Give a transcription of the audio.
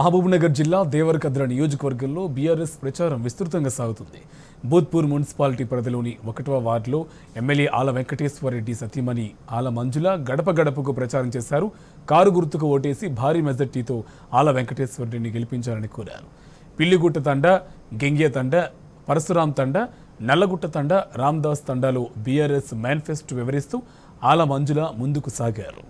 మహబూబ్నగర్ జిల్లా దేవరకద్ర నియోజకవర్గంలో బీఆర్ఎస్ ప్రచారం విస్తృతంగా సాగుతుంది భూత్పూర్ మున్సిపాలిటీ పరిధిలోని ఒకటవ వార్డులో ఎమ్మెల్యే ఆల వెంకటేశ్వరరెడ్డి సతీమణి ఆల మంజుల గడప గడపకు ప్రచారం చేశారు కారు గుర్తుకు ఓటేసి భారీ మెజార్టీతో ఆల వెంకటేశ్వరరెడ్డిని గెలిపించాలని కోరారు పిల్లిగుట్ట తండ గెంగే తండ పరశురాం తండ నల్లగుట్ట తండ రామ్దాస్ తండాలో బీఆర్ఎస్ మేనిఫెస్టో వివరిస్తూ ఆల మంజుల ముందుకు సాగారు